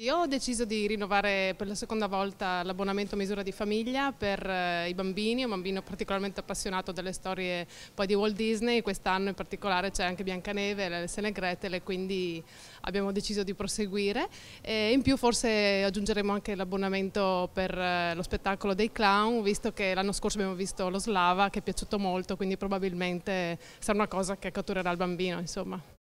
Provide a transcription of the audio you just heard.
Io ho deciso di rinnovare per la seconda volta l'abbonamento a misura di famiglia per eh, i bambini, un bambino particolarmente appassionato delle storie poi di Walt Disney, quest'anno in particolare c'è anche Biancaneve, l'Alessena e Gretel e quindi abbiamo deciso di proseguire e in più forse aggiungeremo anche l'abbonamento per eh, lo spettacolo dei clown, visto che l'anno scorso abbiamo visto lo Slava che è piaciuto molto, quindi probabilmente sarà una cosa che catturerà il bambino insomma.